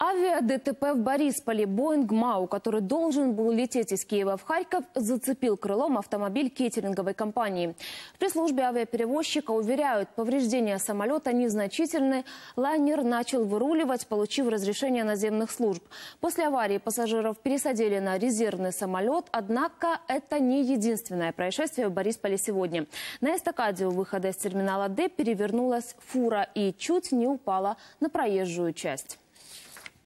Авиа-ДТП в Борисполе. Боинг МАУ, который должен был лететь из Киева в Харьков, зацепил крылом автомобиль кейтеринговой компании. В пресс-службе авиаперевозчика уверяют, повреждения самолета незначительны. Лайнер начал выруливать, получив разрешение наземных служб. После аварии пассажиров пересадили на резервный самолет, однако это не единственное происшествие в Борисполе сегодня. На эстакаде у выхода из терминала «Д» перевернулась фура и чуть не упала на проезжую часть.